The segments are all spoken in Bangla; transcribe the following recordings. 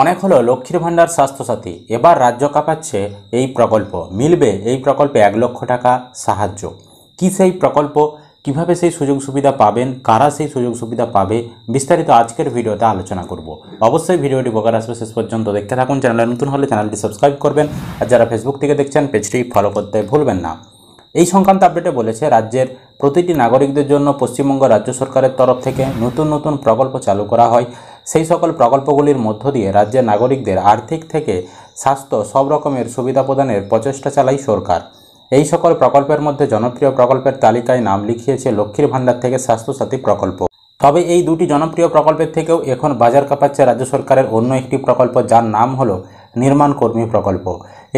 অনেক হলো লক্ষ্মীর ভাণ্ডার স্বাস্থ্যসাথী এবার রাজ্য কাঁপাচ্ছে এই প্রকল্প মিলবে এই প্রকল্পে এক লক্ষ টাকা সাহায্য কী সেই প্রকল্প কিভাবে সেই সুযোগ সুবিধা পাবেন কারা সেই সুযোগ সুবিধা পাবে বিস্তারিত আজকের ভিডিওতে আলোচনা করব অবশ্যই ভিডিওটি বকার আসবে শেষ পর্যন্ত দেখতে থাকুন চ্যানেলে নতুন হলে চ্যানেলটি সাবস্ক্রাইব করবেন আর যারা ফেসবুক থেকে দেখছেন পেজটি ফলো করতে ভুলবেন না এই সংক্রান্ত আপডেটে বলেছে রাজ্যের প্রতিটি নাগরিকদের জন্য পশ্চিমবঙ্গ রাজ্য সরকারের তরফ থেকে নতুন নতুন প্রকল্প চালু করা হয় সেই সকল প্রকল্পগুলির মধ্য দিয়ে রাজ্যের নাগরিকদের আর্থিক থেকে স্বাস্থ্য সব রকমের সুবিধা প্রদানের প্রচেষ্টা চালাই সরকার এই সকল প্রকল্পের মধ্যে জনপ্রিয় প্রকল্পের তালিকায় নাম লিখিয়েছে লক্ষ্মীর ভাণ্ডার থেকে স্বাস্থ্যসাথী প্রকল্প তবে এই দুটি জনপ্রিয় প্রকল্পের থেকেও এখন বাজার কাঁপাচ্ছে রাজ্য সরকারের অন্য একটি প্রকল্প যার নাম হল নির্মাণ কর্মী প্রকল্প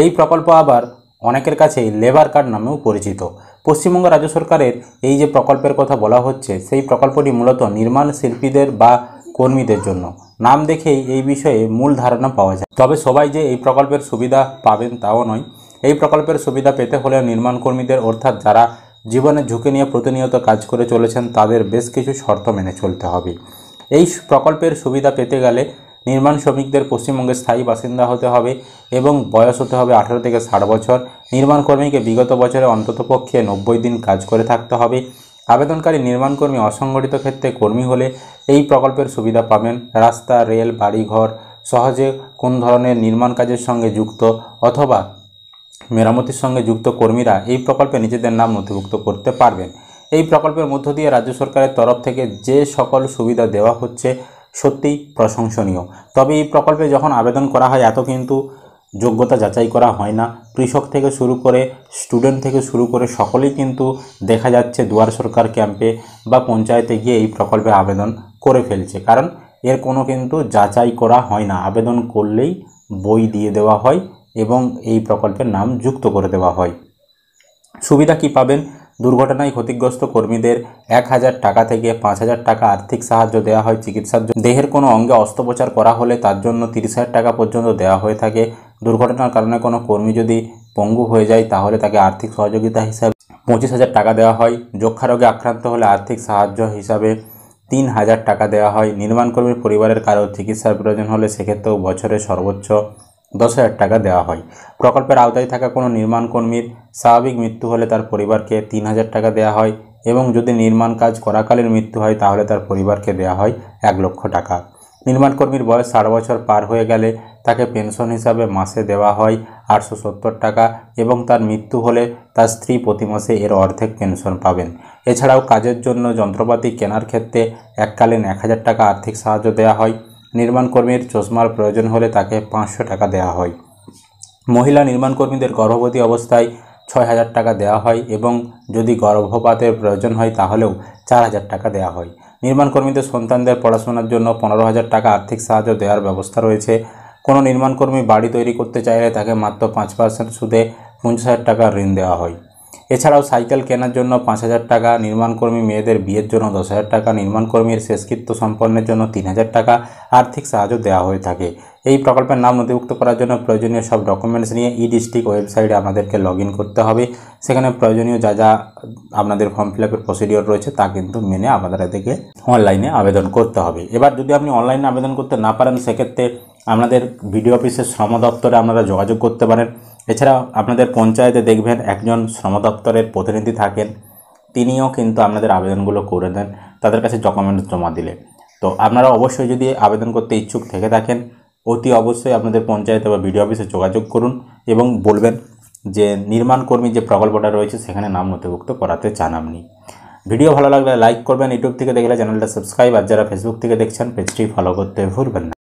এই প্রকল্প আবার অনেকের কাছেই লেবার কার্ড নামেও পরিচিত পশ্চিমবঙ্গ রাজ্য সরকারের এই যে প্রকল্পের কথা বলা হচ্ছে সেই প্রকল্পটি মূলত নির্মাণ শিল্পীদের বা কর্মীদের জন্য নাম দেখেই এই বিষয়ে মূল ধারণা পাওয়া যায় তবে সবাই যে এই প্রকল্পের সুবিধা পাবেন তাও নয় এই প্রকল্পের সুবিধা পেতে হলে নির্মাণ কর্মীদের অর্থাৎ যারা জীবনের ঝুঁকি নিয়ে প্রতিনিয়ত কাজ করে চলেছেন তাদের বেশ কিছু শর্ত মেনে চলতে হবে এই প্রকল্পের সুবিধা পেতে গেলে নির্মাণ শ্রমিকদের পশ্চিমবঙ্গের স্থায়ী বাসিন্দা হতে হবে এবং বয়স হতে হবে আঠারো থেকে ষাট বছর নির্মাণ কর্মীকে বিগত বছরে অন্ততপক্ষে নব্বই দিন কাজ করে থাকতে হবে আবেদনকারী নির্মাণকর্মী অসংগঠিত ক্ষেত্রে কর্মী হলে এই প্রকল্পের সুবিধা পাবেন রাস্তা রেল বাড়িঘর সহজে কোন ধরনের নির্মাণ কাজের সঙ্গে যুক্ত অথবা মেরামতির সঙ্গে যুক্ত কর্মীরা এই প্রকল্পে নিজেদের নাম নথিভুক্ত করতে পারবেন এই প্রকল্পের মধ্য দিয়ে রাজ্য সরকারের তরফ থেকে যে সকল সুবিধা দেওয়া হচ্ছে সত্যিই প্রশংসনীয় তবে এই প্রকল্পে যখন আবেদন করা হয় এত কিন্তু যোগ্যতা যাচাই করা হয় না কৃষক থেকে শুরু করে স্টুডেন্ট থেকে শুরু করে সকলেই কিন্তু দেখা যাচ্ছে দুয়ার সরকার ক্যাম্পে বা পঞ্চায়েতে গিয়ে এই প্রকল্পে আবেদন করে ফেলছে কারণ এর কোনো কিন্তু যাচাই করা হয় না আবেদন করলেই বই দিয়ে দেওয়া হয় এবং এই প্রকল্পের নাম যুক্ত করে দেওয়া হয় সুবিধা কি পাবেন দুর্ঘটনায় ক্ষতিগ্রস্ত কর্মীদের এক হাজার টাকা থেকে পাঁচ হাজার টাকা আর্থিক সাহায্য দেওয়া হয় চিকিৎসার জন্য দেহের কোনো অঙ্গে অস্ত্রোপচার করা হলে তার জন্য তিরিশ হাজার টাকা পর্যন্ত দেওয়া হয়ে থাকে দুর্ঘটনার কারণে কোনো কর্মী যদি পঙ্গু হয়ে যায় তাহলে তাকে আর্থিক সহযোগিতা হিসাবে পঁচিশ হাজার টাকা দেওয়া হয় যক্ষারোগে আক্রান্ত হলে আর্থিক সাহায্য হিসাবে তিন হাজার টাকা দেওয়া হয় নির্মাণকর্মীর পরিবারের কারো চিকিৎসার প্রয়োজন হলে সেক্ষেত্রেও বছরে সর্বোচ্চ দশ হাজার টাকা দেওয়া হয় প্রকল্পের আওতায় থাকা কোনো নির্মাণকর্মীর স্বাভাবিক মৃত্যু হলে তার পরিবারকে তিন হাজার টাকা দেওয়া হয় এবং যদি নির্মাণ কাজ করাকালীন মৃত্যু হয় তাহলে তার পরিবারকে দেওয়া হয় এক লক্ষ টাকা নির্মাণকর্মীর বয়স ষাট বছর পার হয়ে গেলে তাকে পেনশন হিসাবে মাসে দেওয়া হয় আটশো সত্তর টাকা এবং তার মৃত্যু হলে তার স্ত্রী প্রতি মাসে এর অর্ধেক পেনশন পাবেন এছাড়াও কাজের জন্য যন্ত্রপাতি কেনার ক্ষেত্রে এককালীন এক হাজার টাকা আর্থিক সাহায্য দেওয়া হয় নির্মাণকর্মীর চশমার প্রয়োজন হলে তাকে পাঁচশো টাকা দেওয়া হয় মহিলা নির্মাণকর্মীদের গর্ভবতী অবস্থায় ছয় হাজার টাকা দেওয়া হয় এবং যদি গর্ভপাতের প্রয়োজন হয় তাহলেও চার হাজার টাকা দেওয়া হয় নির্মাণ কর্মীদের সন্তানদের পড়াশোনার জন্য পনেরো হাজার টাকা আর্থিক সাহায্য দেওয়ার ব্যবস্থা রয়েছে কোনো নির্মাণকর্মী বাড়ি তৈরি করতে চাইলে তাকে মাত্র পাঁচ পার্সেন্ট সুদে পঞ্চাশ হাজার টাকা ঋণ দেওয়া হয় এছাড়াও সাইকেল কেনার জন্য পাঁচ হাজার টাকা নির্মাণকর্মী মেয়েদের বিয়ের জন্য দশ হাজার টাকা নির্মাণকর্মীর শেষকৃত্য সম্পন্নের জন্য তিন হাজার টাকা আর্থিক সাহায্য দেওয়া হয়ে থাকে এই প্রকল্পের নাম নথিভুক্ত করার জন্য প্রয়োজনীয় সব ডকুমেন্টস নিয়ে ই ডিস্ট্রিক্ট ওয়েবসাইটে আমাদেরকে লগ করতে হবে সেখানে প্রয়োজনীয় যা যা আপনাদের ফর্ম ফিল আপের প্রসিডিওর রয়েছে তা কিন্তু মেনে আপনাদেরকে অনলাইনে আবেদন করতে হবে এবার যদি আপনি অনলাইনে আবেদন করতে না পারেন সেক্ষেত্রে আপনাদের ভিডিও অফিসের শ্রম দপ্তরে আপনারা যোগাযোগ করতে পারেন এছাড়া আপনাদের পঞ্চায়েতে দেখবেন একজন শ্রম দপ্তরের প্রতিনিধি থাকেন তিনিও কিন্তু আপনাদের আবেদনগুলো করে দেন তাদের কাছে ডকুমেন্টস জমা দিলে তো আপনারা অবশ্যই যদি আবেদন করতে ইচ্ছুক থেকে থাকেন অতি অবশ্যই আপনাদের পঞ্চায়েত বা বিডিও অফিসে যোগাযোগ করুন এবং বলবেন যে নির্মাণ কর্মী যে প্রকল্পটা রয়েছে সেখানে নাম নথিভুক্ত করাতে চান আপনি ভিডিও ভালো লাগলে লাইক করবেন ইউটিউব থেকে দেখলে চ্যানেলটা সাবস্ক্রাইব আর যারা ফেসবুক থেকে দেখছেন পেজটি ফলো করতে ভুলবেন না